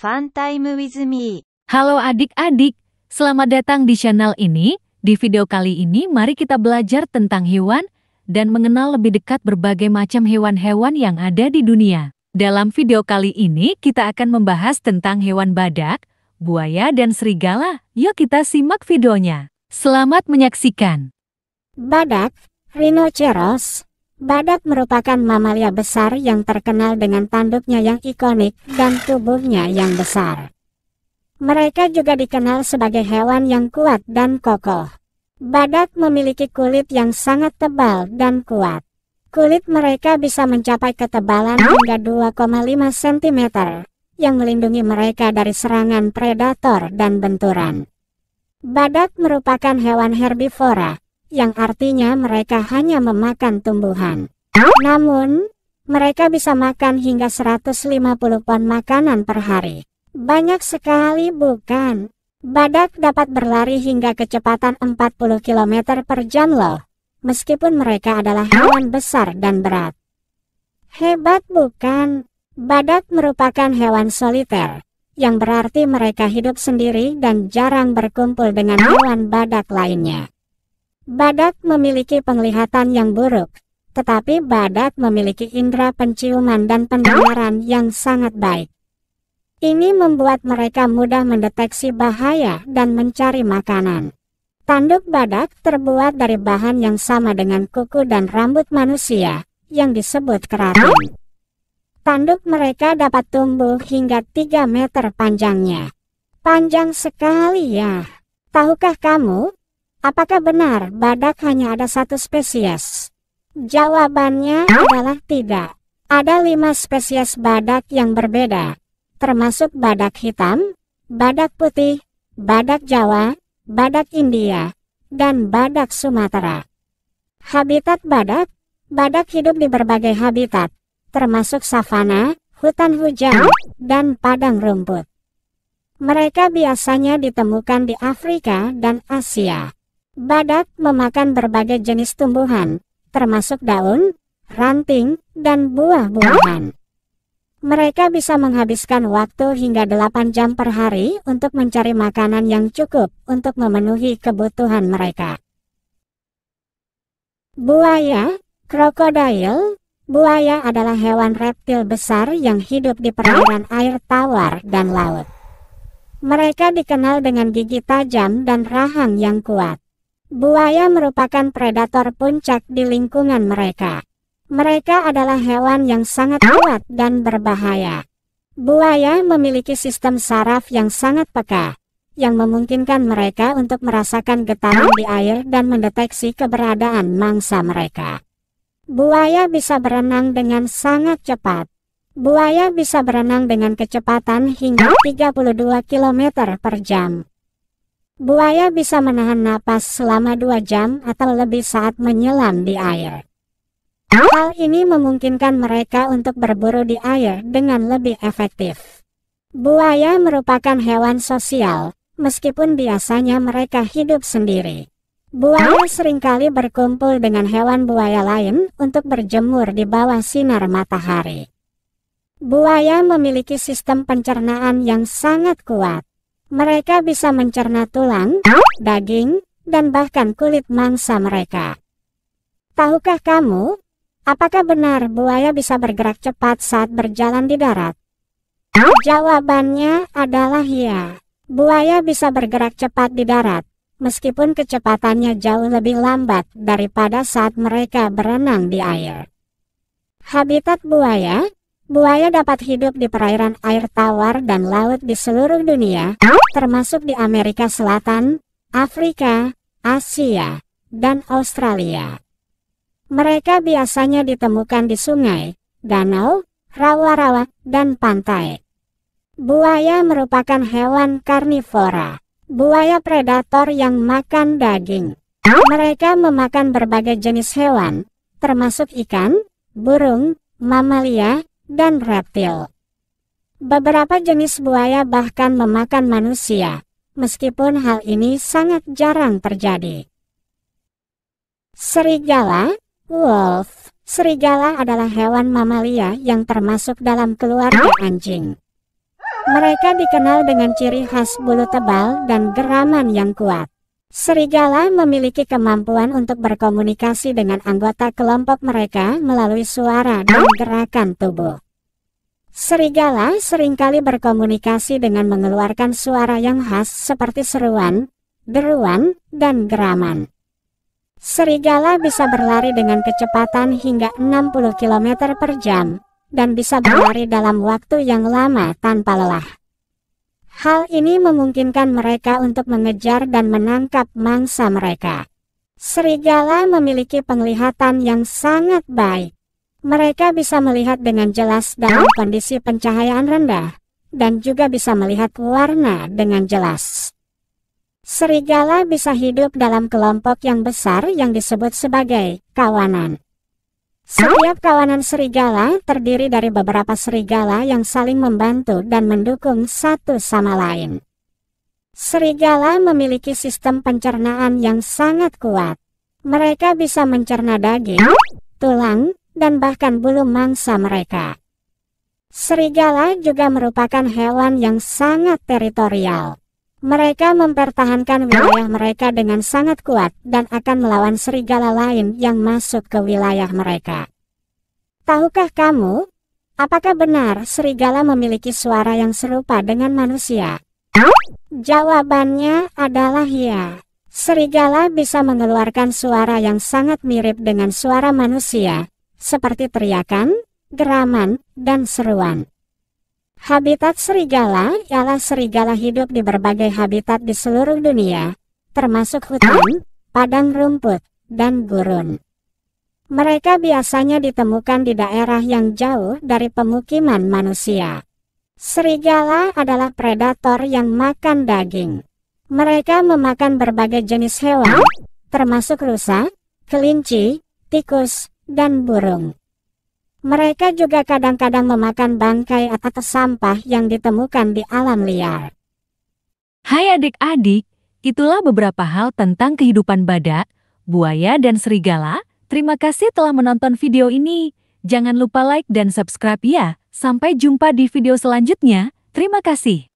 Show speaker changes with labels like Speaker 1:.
Speaker 1: Fun Time with Me. Halo adik-adik, selamat datang di channel ini. Di video kali ini mari kita belajar tentang hewan dan mengenal lebih dekat berbagai macam hewan-hewan yang ada di dunia. Dalam video kali ini kita akan membahas tentang hewan badak, buaya dan serigala. Yuk kita simak videonya. Selamat menyaksikan. Badak, rhinoceros, Badak merupakan mamalia besar yang terkenal dengan tanduknya yang ikonik dan tubuhnya yang besar. Mereka juga dikenal sebagai hewan yang kuat dan kokoh. Badak memiliki kulit yang sangat tebal dan kuat. Kulit mereka bisa mencapai ketebalan hingga 2,5 cm, yang melindungi mereka dari serangan predator dan benturan. Badak merupakan hewan herbivora, yang artinya mereka hanya memakan tumbuhan. Namun, mereka bisa makan hingga 150 pon makanan per hari. Banyak sekali bukan? Badak dapat berlari hingga kecepatan 40 km per jam loh, meskipun mereka adalah hewan besar dan berat. Hebat bukan? Badak merupakan hewan soliter, yang berarti mereka hidup sendiri dan jarang berkumpul dengan hewan badak lainnya. Badak memiliki penglihatan yang buruk, tetapi badak memiliki indera penciuman dan pendengaran yang sangat baik. Ini membuat mereka mudah mendeteksi bahaya dan mencari makanan. Tanduk badak terbuat dari bahan yang sama dengan kuku dan rambut manusia, yang disebut keratin. Tanduk mereka dapat tumbuh hingga 3 meter panjangnya. Panjang sekali ya. Tahukah kamu Apakah benar badak hanya ada satu spesies? Jawabannya adalah tidak. Ada lima spesies badak yang berbeda, termasuk badak hitam, badak putih, badak Jawa, badak India, dan badak Sumatera. Habitat badak, badak hidup di berbagai habitat, termasuk savana, hutan hujan, dan padang rumput. Mereka biasanya ditemukan di Afrika dan Asia. Badak memakan berbagai jenis tumbuhan, termasuk daun, ranting, dan buah-buahan. Mereka bisa menghabiskan waktu hingga 8 jam per hari untuk mencari makanan yang cukup untuk memenuhi kebutuhan mereka. Buaya, krokodil, buaya adalah hewan reptil besar yang hidup di perairan air tawar dan laut. Mereka dikenal dengan gigi tajam dan rahang yang kuat. Buaya merupakan predator puncak di lingkungan mereka. Mereka adalah hewan yang sangat kuat dan berbahaya. Buaya memiliki sistem saraf yang sangat peka, yang memungkinkan mereka untuk merasakan getaran di air dan mendeteksi keberadaan mangsa mereka. Buaya bisa berenang dengan sangat cepat. Buaya bisa berenang dengan kecepatan hingga 32 km per jam. Buaya bisa menahan napas selama dua jam atau lebih saat menyelam di air. Hal ini memungkinkan mereka untuk berburu di air dengan lebih efektif. Buaya merupakan hewan sosial, meskipun biasanya mereka hidup sendiri. Buaya seringkali berkumpul dengan hewan buaya lain untuk berjemur di bawah sinar matahari. Buaya memiliki sistem pencernaan yang sangat kuat. Mereka bisa mencerna tulang, daging, dan bahkan kulit mangsa mereka. Tahukah kamu, apakah benar buaya bisa bergerak cepat saat berjalan di darat? Jawabannya adalah ya. Buaya bisa bergerak cepat di darat, meskipun kecepatannya jauh lebih lambat daripada saat mereka berenang di air. Habitat buaya Buaya dapat hidup di perairan air tawar dan laut di seluruh dunia, termasuk di Amerika Selatan, Afrika, Asia, dan Australia. Mereka biasanya ditemukan di sungai, danau, rawa-rawa, dan pantai. Buaya merupakan hewan karnivora, buaya predator yang makan daging. Mereka memakan berbagai jenis hewan, termasuk ikan, burung, mamalia, dan reptil. Beberapa jenis buaya bahkan memakan manusia, meskipun hal ini sangat jarang terjadi. Serigala, wolf. Serigala adalah hewan mamalia yang termasuk dalam keluarga anjing. Mereka dikenal dengan ciri khas bulu tebal dan geraman yang kuat. Serigala memiliki kemampuan untuk berkomunikasi dengan anggota kelompok mereka melalui suara dan gerakan tubuh. Serigala seringkali berkomunikasi dengan mengeluarkan suara yang khas seperti seruan, deruan, dan geraman. Serigala bisa berlari dengan kecepatan hingga 60 km per jam, dan bisa berlari dalam waktu yang lama tanpa lelah. Hal ini memungkinkan mereka untuk mengejar dan menangkap mangsa mereka. Serigala memiliki penglihatan yang sangat baik. Mereka bisa melihat dengan jelas dalam kondisi pencahayaan rendah, dan juga bisa melihat warna dengan jelas. Serigala bisa hidup dalam kelompok yang besar yang disebut sebagai kawanan. Setiap kawanan serigala terdiri dari beberapa serigala yang saling membantu dan mendukung satu sama lain. Serigala memiliki sistem pencernaan yang sangat kuat. Mereka bisa mencerna daging, tulang, dan bahkan bulu mangsa mereka. Serigala juga merupakan hewan yang sangat teritorial. Mereka mempertahankan wilayah mereka dengan sangat kuat dan akan melawan serigala lain yang masuk ke wilayah mereka. Tahukah kamu, apakah benar serigala memiliki suara yang serupa dengan manusia? Jawabannya adalah ya. Serigala bisa mengeluarkan suara yang sangat mirip dengan suara manusia, seperti teriakan, geraman, dan seruan. Habitat serigala ialah serigala hidup di berbagai habitat di seluruh dunia, termasuk hutan, padang rumput, dan gurun. Mereka biasanya ditemukan di daerah yang jauh dari pemukiman manusia. Serigala adalah predator yang makan daging. Mereka memakan berbagai jenis hewan, termasuk rusa, kelinci, tikus, dan burung. Mereka juga kadang-kadang memakan bangkai atau sampah yang ditemukan di alam liar. Hai adik-adik, itulah beberapa hal tentang kehidupan badak, buaya dan serigala. Terima kasih telah menonton video ini. Jangan lupa like dan subscribe ya. Sampai jumpa di video selanjutnya. Terima kasih.